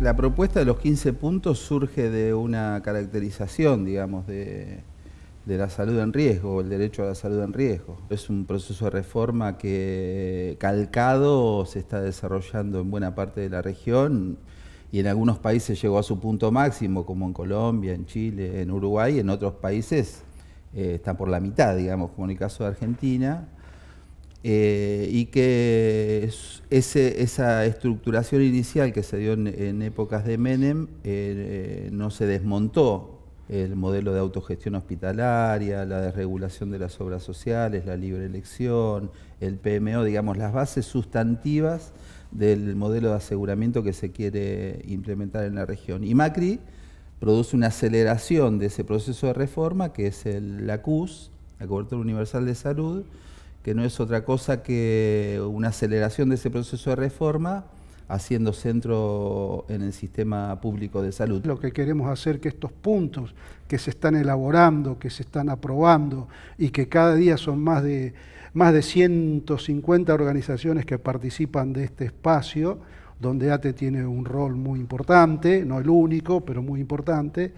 la propuesta de los 15 puntos surge de una caracterización, digamos, de, la salud en riesgo, el derecho a la salud en riesgo. Es un proceso de reforma que calcado se está desarrollando en buena parte de la región y en algunos países llegó a su punto máximo, como en Colombia, en Chile, en Uruguay, en otros países están eh, está por la mitad, digamos, como en el caso de Argentina. Eh, y que esa estructuración inicial que se dio en, épocas de Menem eh, eh, no se desmontó. El modelo de autogestión hospitalaria, la desregulación de las obras sociales, la libre elección, el PMO, digamos, las bases sustantivas del modelo de aseguramiento que se quiere implementar en la región. Y Macri produce una aceleración de ese proceso de reforma, que es la CUS, la Cobertura Universal de Salud, que no es otra cosa que una aceleración de ese proceso de reforma haciendo centro en el sistema público de salud. Lo que queremos hacer que estos puntos que se están elaborando, que se están aprobando y que cada día son más de, más de 150 organizaciones que participan de este espacio, donde ATE tiene un rol muy importante, no el único, pero muy importante,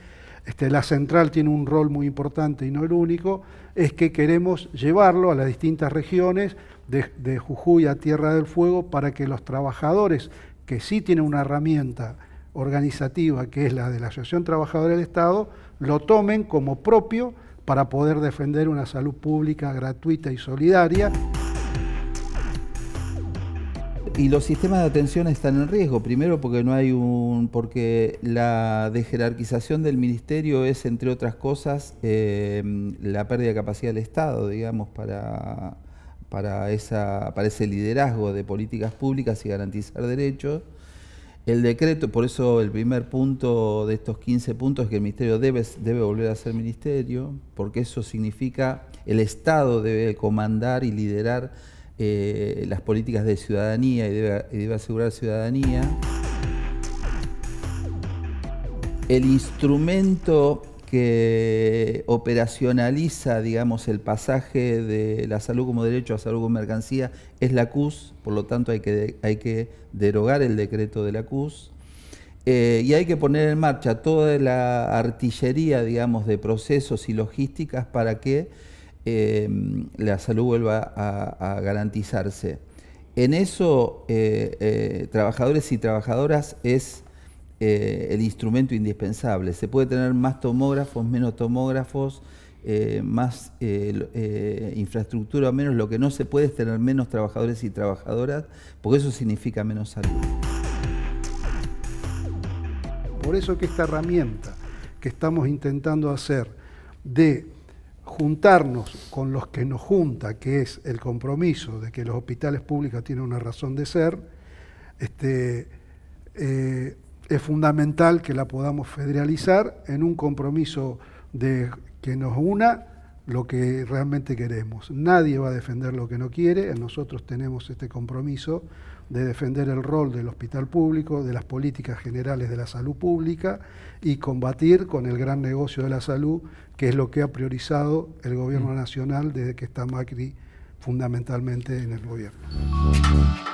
este, la central tiene un rol muy importante y no el único, es que queremos llevarlo a las distintas regiones de Jujuy a Tierra del Fuego para que los trabajadores que sí tienen una herramienta organizativa, que es la de la Asociación Trabajadora del Estado, lo tomen como propio para poder defender una salud pública gratuita y solidaria. Y los sistemas de atención están en riesgo, primero porque no hay un, porque la desjerarquización del ministerio es, entre otras cosas, eh, la pérdida de capacidad del Estado, digamos, para, para, esa, ese liderazgo de políticas públicas y garantizar derechos. El decreto, por eso el primer punto de estos 15 puntos es que el ministerio debe, debe volver a ser ministerio, porque eso significa el Estado debe comandar y liderar eh, las políticas de ciudadanía y debe, asegurar ciudadanía. El instrumento que operacionaliza, digamos, el pasaje de la salud como derecho a salud como mercancía es la CUS, por lo tanto hay que, hay que derogar el decreto de la CUS. Eh, y hay que poner en marcha toda la artillería, digamos, de procesos y logísticas para que Em, la salud vuelva a, garantizarse. En eso, eh, eh, trabajadores y trabajadoras es eh, el instrumento indispensable. Se puede tener más tomógrafos, menos tomógrafos, más infraestructura, menos. Lo que no se puede es tener menos trabajadores y trabajadoras, porque eso significa menos salud. Por eso que esta herramienta que estamos intentando hacer de juntarnos con los que nos junta, que es el compromiso de que los hospitales públicos tienen una razón de ser, este, eh, es fundamental que la podamos federalizar en un compromiso de, que nos una lo que realmente queremos. Nadie va a defender lo que no quiere, nosotros tenemos este compromiso de defender el rol del hospital público, de las políticas generales de la salud pública y combatir con el gran negocio de la salud, que es lo que ha priorizado el gobierno mm. nacional desde que está Macri fundamentalmente en el gobierno.